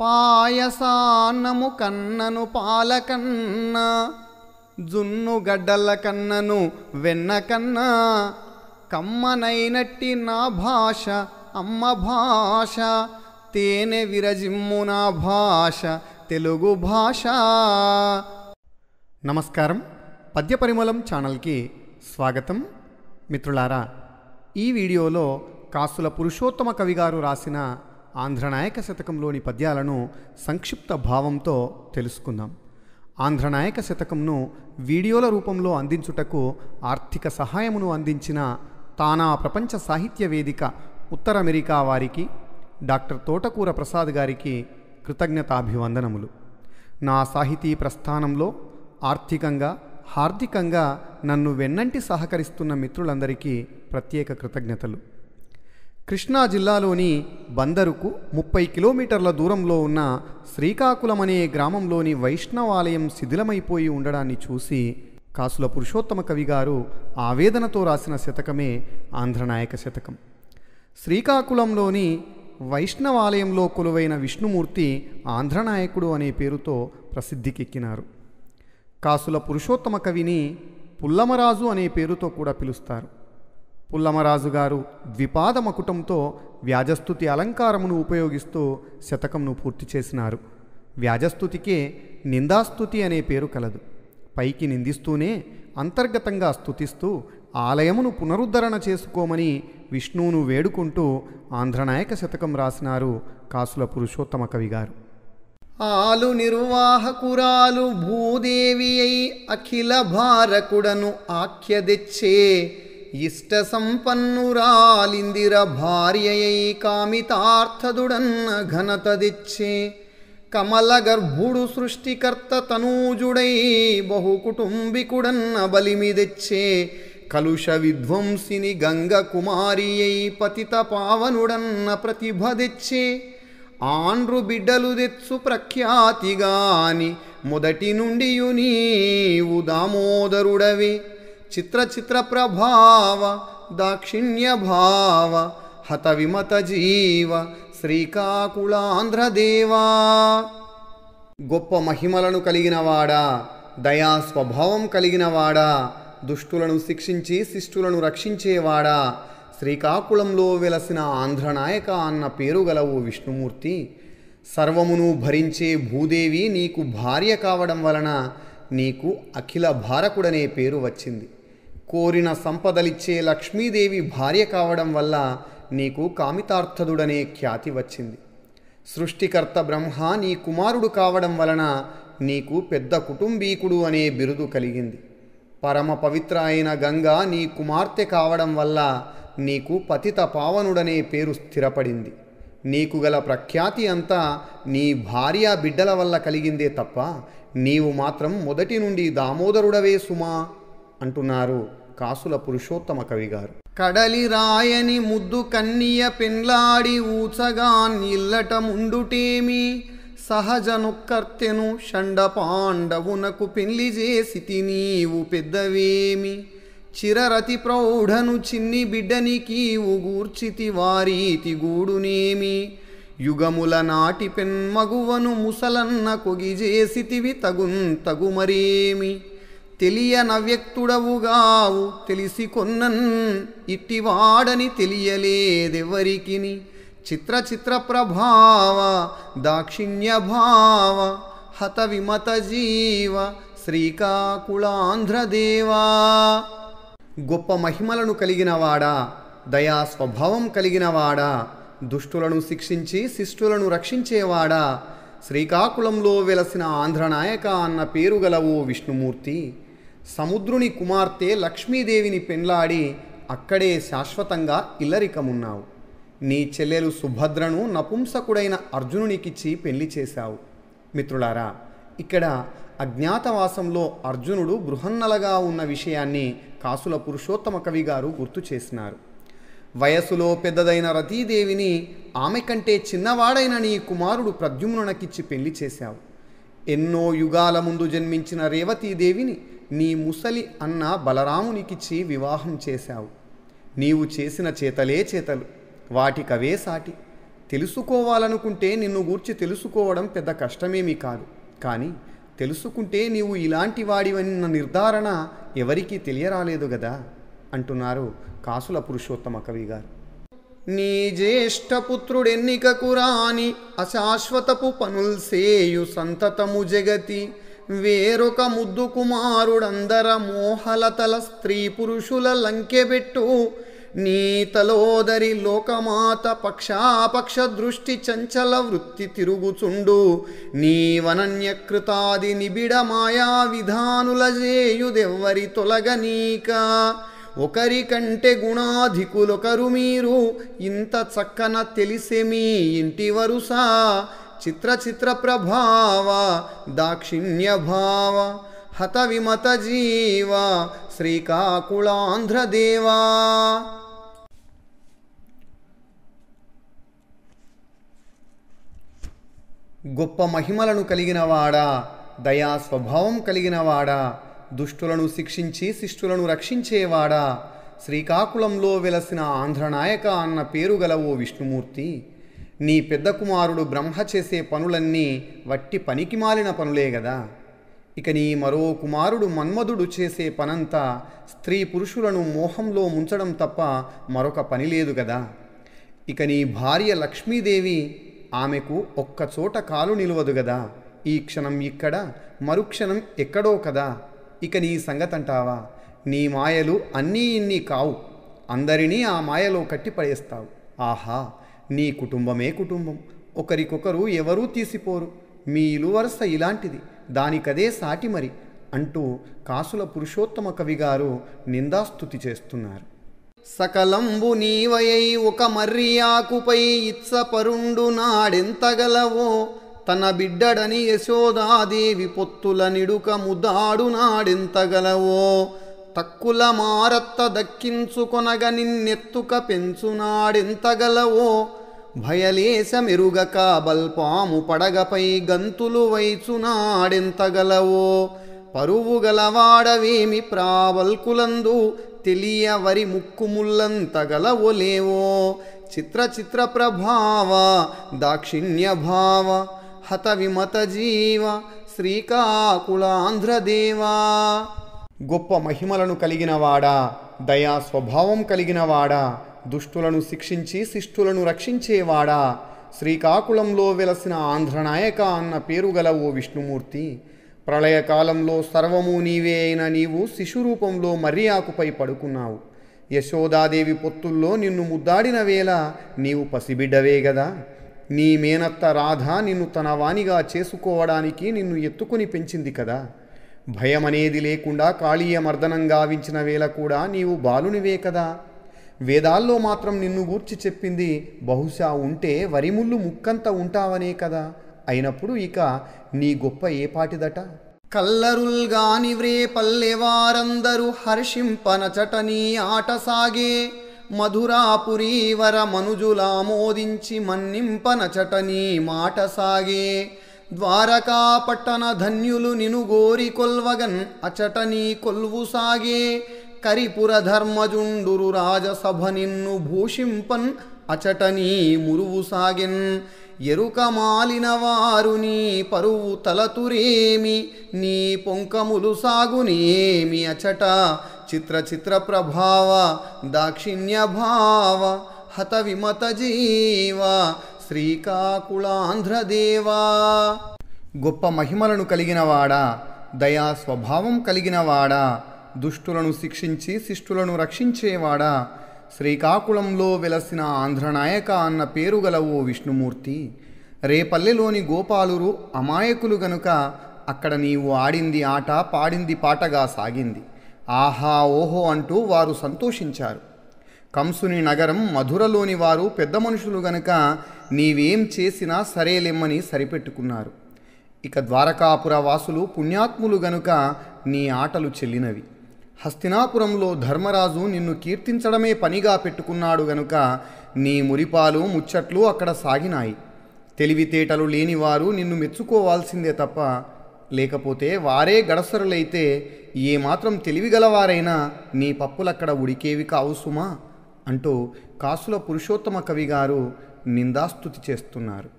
పాయసాన్నము కన్నను పాలకన్న జున్ను గడ్డల కన్నను వెన్న కన్నా కమ్మనైనట్టి నా భాష అమ్మ భాష తేనె విరజిమ్ము నా భాష తెలుగు భాష నమస్కారం పద్యపరిమళం ఛానల్కి స్వాగతం మిత్రులారా ఈ వీడియోలో కాసుల పురుషోత్తమ కవి గారు రాసిన ఆంధ్రనాయక శతకంలోని పద్యాలను సంక్షిప్త భావంతో తెలుసుకుందాం ఆంధ్రనాయక శతకంను వీడియోల రూపంలో అందించుటకు ఆర్థిక సహాయమును అందించిన తానా ప్రపంచ సాహిత్య వేదిక ఉత్తర అమెరికా వారికి డాక్టర్ తోటకూర ప్రసాద్ గారికి కృతజ్ఞతాభివందనములు నా సాహితీ ప్రస్థానంలో ఆర్థికంగా హార్దికంగా నన్ను వెన్నంటి సహకరిస్తున్న మిత్రులందరికీ ప్రత్యేక కృతజ్ఞతలు కృష్ణా జిల్లాలోని బందరుకు ముప్పై కిలోమీటర్ల దూరంలో ఉన్న శ్రీకాకుళం అనే గ్రామంలోని వైష్ణవాలయం శిథిలమైపోయి ఉండడాన్ని చూసి కాసుల పురుషోత్తమ కవి గారు ఆవేదనతో రాసిన శతకమే ఆంధ్రనాయక శతకం శ్రీకాకుళంలోని వైష్ణవాలయంలో కొలువైన విష్ణుమూర్తి ఆంధ్రనాయకుడు అనే పేరుతో ప్రసిద్ధికెక్కినారు కాసుల పురుషోత్తమ కవిని పుల్లమరాజు అనే పేరుతో కూడా పిలుస్తారు పుల్లమరాజు గారు ద్విపాద మకుటంతో వ్యాజస్థుతి అలంకారమును ఉపయోగిస్తూ శతకంను పూర్తి చేసినారు వ్యాజస్థుతికే నిందాస్థుతి అనే పేరు కలదు పైకి నిందిస్తూనే అంతర్గతంగా స్థుతిస్తూ ఆలయమును పునరుద్ధరణ చేసుకోమని విష్ణువును వేడుకుంటూ ఆంధ్రనాయక శతకం రాసినారు కాసుల పురుషోత్తమ కవి గారు ఆలు నిర్వాహకురాలు భూదేవి అయి అఖిల భారకుడను ఆఖ్యదెచ్చే ఇష్ట ഇഷ്ടസമ്പന്നുരാലിന്ദിര ഭാര്യയൈ കാമിതാർത്ഥതുടന്ന ഘനതതിച്ഛേ కమలగర్భుడు సృష్టికర్త తనూజుడై బహుకుటుంబికుడన్న బలిమిదిచ్చే కలుష విధ్వంసిని గంగ కుమారియై పతిత పావనుడన్న ప్రతిభదెచ్చే ఆండ్రు బిడ్డలు తెచ్చు ప్రఖ్యాతిగాని మొదటి నుండియు నీవు దామోదరుడవే చిత్ర భావ దాక్షిణ్యభావ విమత జీవ శ్రీకాకుళాంధ్రదేవా గొప్ప మహిమలను కలిగినవాడా దయా స్వభావం కలిగినవాడా దుష్టులను శిక్షించి శిష్టులను రక్షించేవాడా శ్రీకాకుళంలో వెలసిన ఆంధ్రనాయక అన్న పేరు గలవు విష్ణుమూర్తి సర్వమును భరించే భూదేవి నీకు భార్య కావడం వలన నీకు అఖిల భారకుడనే పేరు వచ్చింది కోరిన సంపదలిచ్చే లక్ష్మీదేవి భార్య కావడం వల్ల నీకు కామితార్థదుడనే ఖ్యాతి వచ్చింది సృష్టికర్త బ్రహ్మ నీ కుమారుడు కావడం వలన నీకు పెద్ద కుటుంబీకుడు అనే బిరుదు కలిగింది పరమ పవిత్ర అయిన గంగా నీ కుమార్తె కావడం వల్ల నీకు పతిత పావనుడనే పేరు స్థిరపడింది నీకు గల ప్రఖ్యాతి అంతా నీ భార్య బిడ్డల వల్ల కలిగిందే తప్ప నీవు మాత్రం మొదటి నుండి దామోదరుడవే సుమా అంటున్నారు కాసుల పురుషోత్తమ కవిగారు కడలి రాయని ముద్దు కన్నీయ పెన్లాడి ఊచగాన్ నిల్లట ముండుటేమి సహజనొక్కర్తెను షండ పాండవునకు పెళ్లి చేసి నీవు పెద్దవేమి చిరరతి ప్రౌఢను చిన్ని బిడ్డనికి ఊగూర్చితి వారీతి గూడునేమి యుగముల నాటి పెన్మగువను ముసలన్న కొగిజేసితివి తగున్ తగుమరేమి తెలియనవ్యక్తుడవుగావు తెలిసి కొన్నన్ ఇట్టివాడని తెలియలేదెవరికి చిత్ర చిత్ర ప్రభావ దాక్షిణ్య భావ హత విమత జీవ శ్రీకాకుళాంధ్రదేవా గొప్ప మహిమలను కలిగినవాడా దయా స్వభావం కలిగినవాడా దుష్టులను శిక్షించి శిష్టులను రక్షించేవాడా శ్రీకాకుళంలో వెలసిన ఆంధ్రనాయక అన్న పేరు గలవు విష్ణుమూర్తి సముద్రుని కుమార్తె లక్ష్మీదేవిని పెండ్లాడి అక్కడే శాశ్వతంగా ఇల్లరికమున్నావు నీ చెల్లెలు సుభద్రను నపుంసకుడైన అర్జునునికిచ్చి పెళ్లి చేశావు మిత్రులారా ఇక్కడ అజ్ఞాతవాసంలో అర్జునుడు బృహన్నలగా ఉన్న విషయాన్ని కాసుల పురుషోత్తమ కవి గారు గుర్తు చేసినారు వయసులో పెద్దదైన రతీదేవిని ఆమె కంటే చిన్నవాడైన నీ కుమారుడు ప్రద్యుమ్నునకిచ్చి పెళ్లి చేశావు ఎన్నో యుగాల ముందు జన్మించిన రేవతీదేవిని నీ ముసలి అన్న బలరామునికిచ్చి వివాహం చేశావు నీవు చేసిన చేతలే చేతలు వాటికవే సాటి తెలుసుకోవాలనుకుంటే నిన్ను గూర్చి తెలుసుకోవడం పెద్ద కష్టమేమీ కాదు కానీ తెలుసుకుంటే నీవు ఇలాంటి వాడివన్న నిర్ధారణ ఎవరికీ తెలియరాలేదు గదా అంటున్నారు కాసుల పురుషోత్తమ కవి గారు నీ జ్యేష్ఠపుత్రుడెన్నికకు రాని అశాశ్వతపు పనుల్సేయు సంతతము జగతి వేరొక ముద్దు కుమారుడందర మోహలతల స్త్రీ పురుషుల లంకెబెట్టు నీతలోదరి లోకమాత పక్షాపక్ష దృష్టి చంచల వృత్తి తిరుగుచుండు నీవనన్యకృతాది నిబిడ మాయా విధానుల జేయుదెవ్వరి తొలగనీక ఒకరి కంటే గుణాధికులొకరు మీరు ఇంత చక్కన తెలిసే మీ ఇంటి వరుసా చిత్రచిత్రప్రభావ దాక్షిణ్యభావ హత విమత జీవ శ్రీకాకుళాంధ్రదేవా గొప్ప మహిమలను కలిగినవాడా దయా స్వభావం కలిగినవాడా దుష్టులను శిక్షించి శిష్టులను రక్షించేవాడా శ్రీకాకుళంలో వెలసిన ఆంధ్రనాయక అన్న పేరు గల ఓ విష్ణుమూర్తి నీ పెద్ద కుమారుడు బ్రహ్మ చేసే పనులన్నీ వట్టి పనికి మాలిన పనులే గదా ఇక నీ మరో కుమారుడు మన్మధుడు చేసే పనంతా స్త్రీ పురుషులను మోహంలో ముంచడం తప్ప మరొక పని లేదు కదా ఇక నీ భార్య లక్ష్మీదేవి ఆమెకు ఒక్కచోట కాలు నిలవదు గదా ఈ క్షణం ఇక్కడ మరుక్షణం ఎక్కడో కదా ఇక నీ సంగతంటావా నీ మాయలు అన్నీ ఇన్నీ కావు అందరినీ ఆ మాయలో కట్టి పడేస్తావు ఆహా నీ కుటుంబమే కుటుంబం ఒకరికొకరు ఎవరూ తీసిపోరు మీ ఇలువరస ఇలాంటిది దానికదే సాటి మరి అంటూ కాసుల పురుషోత్తమ కవిగారు నిందాస్తుతి చేస్తున్నారు సకలంబు నీవయై ఒక మర్రియాకుపై ఇత్సపరుండు నాడెంతగలవో తన బిడ్డడని యశోదాదేవి పొత్తుల నిడుక ముదాడు నాడెంతగలవో తక్కుల మారత్త దక్కించుకొనగ నిన్నెత్తుక పెంచునాడెంతగలవో భయలేశ మెరుగక బల్పాము పడగపై గంతులు వైచునాడెంతగలవో పరువు గలవాడవేమి ప్రాబల్కులందు తెలియవరి ముక్కుముల్లంతగలవో లేవో చిత్ర చిత్ర ప్రభావ దాక్షిణ్య భావ హత విమత జీవ శ్రీకాకుళాంధ్రదేవా గొప్ప మహిమలను కలిగినవాడా దయా స్వభావం కలిగినవాడా దుష్టులను శిక్షించి శిష్టులను రక్షించేవాడా శ్రీకాకుళంలో వెలసిన ఆంధ్రనాయక అన్న పేరు గల ఓ విష్ణుమూర్తి ప్రళయకాలంలో సర్వము నీవే అయిన నీవు శిశురూపంలో మర్యాకుపై పడుకున్నావు యశోదాదేవి పొత్తుల్లో నిన్ను ముద్దాడిన వేళ నీవు పసిబిడ్డవే గదా నీ మేనత్త రాధ నిన్ను తన వాణిగా చేసుకోవడానికి నిన్ను ఎత్తుకుని పెంచింది కదా భయమనేది లేకుండా కాళీయ మర్దనం గావించిన వేళ కూడా నీవు బాలునివే కదా వేదాల్లో మాత్రం నిన్ను గూర్చి చెప్పింది బహుశా ఉంటే వరిముళ్ళు ముక్కంత ఉంటావనే కదా అయినప్పుడు ఇక నీ గొప్ప ఏపాటిదట కల్లరుల్గానివ్రే పల్లెవారందరూ హర్షింపనచట నీ ఆట సాగే మధురాపురీవర మనుజులామోదించి మన్నింపనచటని మాట సాగే పట్టణ ధన్యులు నిను గోరి కొల్వగన్ అచట నీ కొల్వు సాగే కరిపుర ధర్మజుండురు రాజసభ నిన్ను భూషింపన్ అచట నీ మురువు సాగెన్ ఎరుక మాలిన వారు నీ పరువు తలతురేమి నీ పొంకములు సాగునేమి అచట చిత్ర చిత్ర ప్రభావ దాక్షిణ్య భావ హత విమత జీవ శ్రీకాకుళాంధ్రదేవా గొప్ప మహిమలను కలిగినవాడా దయా స్వభావం కలిగినవాడా దుష్టులను శిక్షించి శిష్టులను రక్షించేవాడా శ్రీకాకుళంలో వెలసిన ఆంధ్రనాయక అన్న పేరు గల ఓ విష్ణుమూర్తి రేపల్లెలోని గోపాలురు అమాయకులు గనుక అక్కడ నీవు ఆడింది ఆట పాడింది పాటగా సాగింది ఆహా ఓహో అంటూ వారు సంతోషించారు కంసుని నగరం మధురలోని వారు పెద్ద మనుషులు గనుక నీవేం చేసినా సరేలెమ్మని సరిపెట్టుకున్నారు ఇక ద్వారకాపుర వాసులు పుణ్యాత్ములు గనుక నీ ఆటలు చెల్లినవి హస్తినాపురంలో ధర్మరాజు నిన్ను కీర్తించడమే పనిగా పెట్టుకున్నాడు గనుక నీ మురిపాలు ముచ్చట్లు అక్కడ సాగినాయి తెలివితేటలు లేనివారు నిన్ను మెచ్చుకోవాల్సిందే తప్ప లేకపోతే వారే గడసరులైతే ఏమాత్రం తెలివిగలవారైనా నీ పప్పులక్కడ ఉడికేవి కావు సుమా అంటూ కాసుల పురుషోత్తమ కవి గారు నిందాస్తుతి చేస్తున్నారు